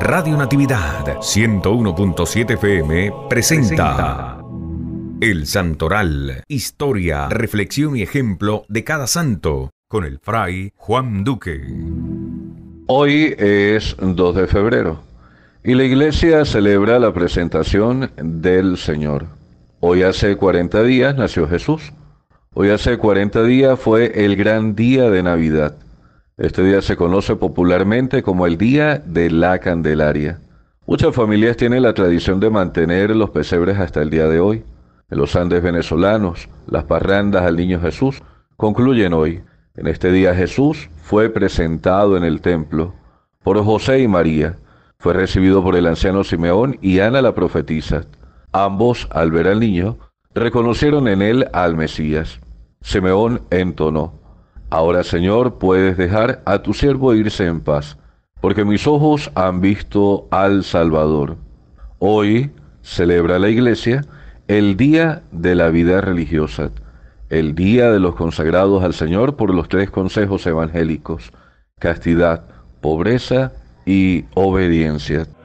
Radio Natividad 101.7 FM presenta El Santoral, historia, reflexión y ejemplo de cada santo, con el fray Juan Duque. Hoy es 2 de febrero y la iglesia celebra la presentación del Señor. Hoy hace 40 días nació Jesús. Hoy hace 40 días fue el gran día de Navidad. Este día se conoce popularmente como el Día de la Candelaria. Muchas familias tienen la tradición de mantener los pesebres hasta el día de hoy. En los Andes venezolanos, las parrandas al Niño Jesús concluyen hoy. En este día Jesús fue presentado en el templo por José y María. Fue recibido por el anciano Simeón y Ana la profetisa. Ambos, al ver al niño, reconocieron en él al Mesías. Simeón entonó. Ahora, Señor, puedes dejar a tu siervo irse en paz, porque mis ojos han visto al Salvador. Hoy celebra la Iglesia el Día de la Vida Religiosa, el Día de los consagrados al Señor por los tres consejos evangélicos, castidad, pobreza y obediencia.